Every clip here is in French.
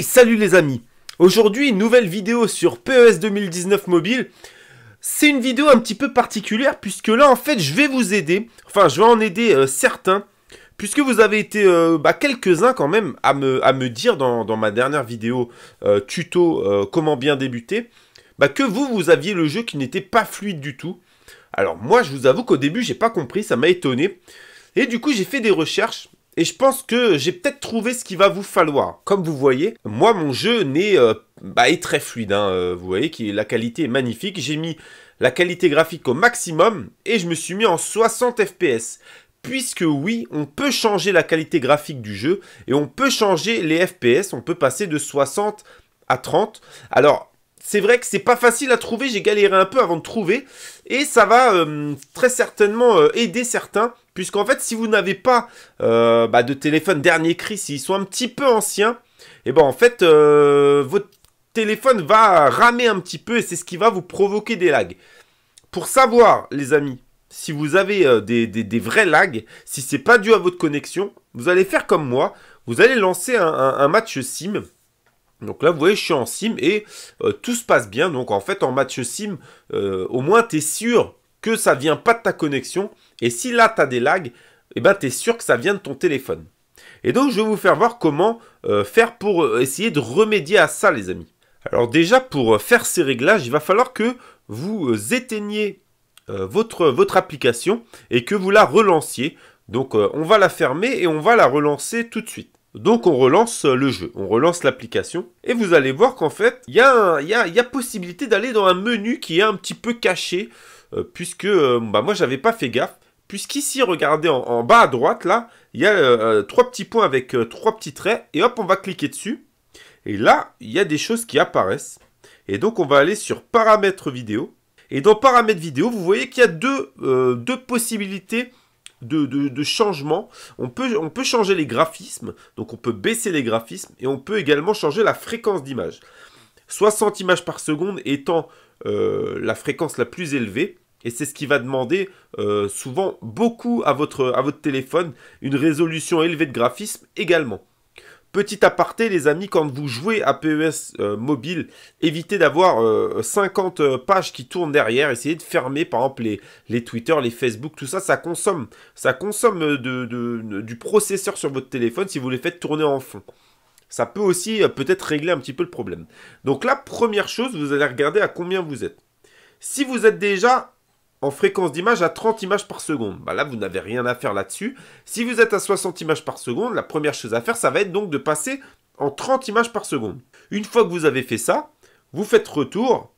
salut les amis Aujourd'hui, nouvelle vidéo sur PES 2019 mobile. C'est une vidéo un petit peu particulière puisque là, en fait, je vais vous aider. Enfin, je vais en aider euh, certains. Puisque vous avez été euh, bah, quelques-uns quand même à me, dire dans, ma dernière vidéo euh, tuto comment bien débuter, bah, que vous, vous aviez le jeu qui n'était pas fluide du tout. Alors moi, je vous avoue qu'au début, j'ai pas compris, ça m'a étonné. Et du coup, j'ai fait des recherches et je pense que j'ai peut-être trouvé ce qu'il va vous falloir. Comme vous voyez, moi mon jeu n'est euh, bah, est très fluide. Hein, euh, vous voyez que la qualité est magnifique. J'ai mis la qualité graphique au maximum et je me suis mis en 60 fps. Puisque oui, on peut changer la qualité graphique du jeu et on peut changer les FPS. On peut passer de 60 à 30. Alors c'est vrai que c'est pas facile à trouver, j'ai galéré un peu avant de trouver, et ça va euh, très certainement aider certains Puisqu'en fait, si vous n'avez pas euh, bah, de téléphone dernier cri, s'ils sont un petit peu anciens, et eh ben en fait, euh, votre téléphone va ramer un petit peu et c'est ce qui va vous provoquer des lags. Pour savoir, les amis, si vous avez euh, des, vrais lags, si ce n'est pas dû à votre connexion, vous allez faire comme moi, vous allez lancer un, un match sim. Donc là, vous voyez, je suis en sim et tout se passe bien. Donc en fait, en match sim, au moins, tu es sûr que ça vient pas de ta connexion. Et si là, tu as des lags, eh ben, tu es sûr que ça vient de ton téléphone. Et donc, je vais vous faire voir comment euh, faire pour euh, essayer de remédier à ça, les amis. Alors déjà, pour euh, faire ces réglages, il va falloir que vous éteigniez votre, votre, application et que vous la relanciez. Donc, on va la fermer et on va la relancer tout de suite. Donc on relance euh, le jeu, on relance l'application, et vous allez voir qu'en fait, il y, a possibilité d'aller dans un menu qui est un petit peu caché, euh, puisque moi, euh, bah, moi j'avais pas fait gaffe, puisqu'ici, regardez, en, bas à droite, là, il y a trois petits points avec trois petits traits, et hop, on va cliquer dessus, et là, il y a des choses qui apparaissent, et donc on va aller sur paramètres vidéo, et dans paramètres vidéo, vous voyez qu'il y a deux possibilités de, changement. On peut, on peut changer les graphismes, donc on peut baisser les graphismes, et on peut également changer la fréquence d'image. 60 images par seconde étant euh, la fréquence la plus élevée, et c'est ce qui va demander euh, souvent beaucoup à votre, à votre téléphone, une résolution élevée de graphisme également. Petit aparté, les amis, quand vous jouez à PES euh, mobile, évitez d'avoir 50 euh, euh, pages qui tournent derrière. Essayez de fermer, par exemple, les, Twitter, les Facebook, tout ça, ça consomme. Ça consomme de, du processeur sur votre téléphone si vous les faites tourner en fond. Ça peut aussi peut-être régler un petit peu le problème. Donc la première chose, vous allez regarder à combien vous êtes. Si vous êtes déjà en fréquence d'image à 30 images par seconde. Bah là, vous n'avez rien à faire là-dessus. Si vous êtes à 60 images par seconde, la première chose à faire, ça va être donc de passer en 30 images par seconde. Une fois que vous avez fait ça, vous faites retour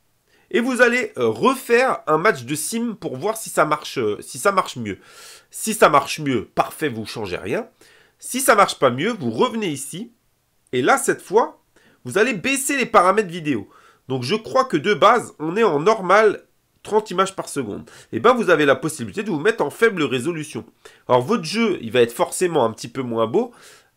et vous allez euh, refaire un match de sim pour voir si ça marche, euh, si ça marche mieux. Si ça marche mieux, parfait, vous changez rien. Si ça marche pas mieux, vous revenez ici et là, cette fois, vous allez baisser les paramètres vidéo. Donc je crois que de base, on est en normal 30 images par seconde, et eh ben vous avez la possibilité de vous mettre en faible résolution. Alors votre jeu, il va être forcément un petit peu moins beau,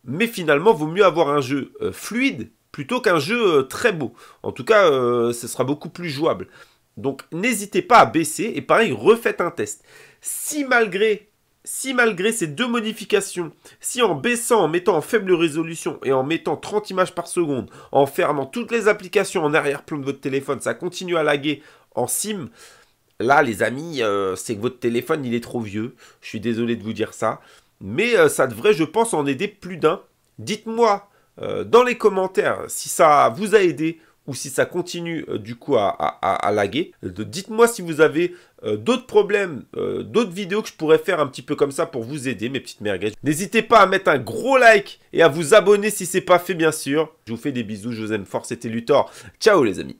mais finalement, vaut mieux avoir un jeu euh, fluide plutôt qu'un jeu euh, très beau. En tout cas, euh, ce sera beaucoup plus jouable. Donc n'hésitez pas à baisser et pareil, refaites un test. Si malgré, si malgré ces deux modifications, si en baissant, en mettant en faible résolution et en mettant 30 images par seconde, en fermant toutes les applications en arrière-plan de votre téléphone, ça continue à laguer en SIM, Là, les amis, euh, c'est que votre téléphone, il est trop vieux. Je suis désolé de vous dire ça. Mais euh, ça devrait, je pense, en aider plus d'un. Dites-moi euh, dans les commentaires si ça vous a aidé ou si ça continue du coup à, laguer. Dites-moi si vous avez d'autres problèmes, d'autres vidéos que je pourrais faire un petit peu comme ça pour vous aider, mes petites merguez. N'hésitez pas à mettre un gros like et à vous abonner si c'est pas fait, bien sûr. Je vous fais des bisous, je vous aime fort, c'était Luthor. Ciao les amis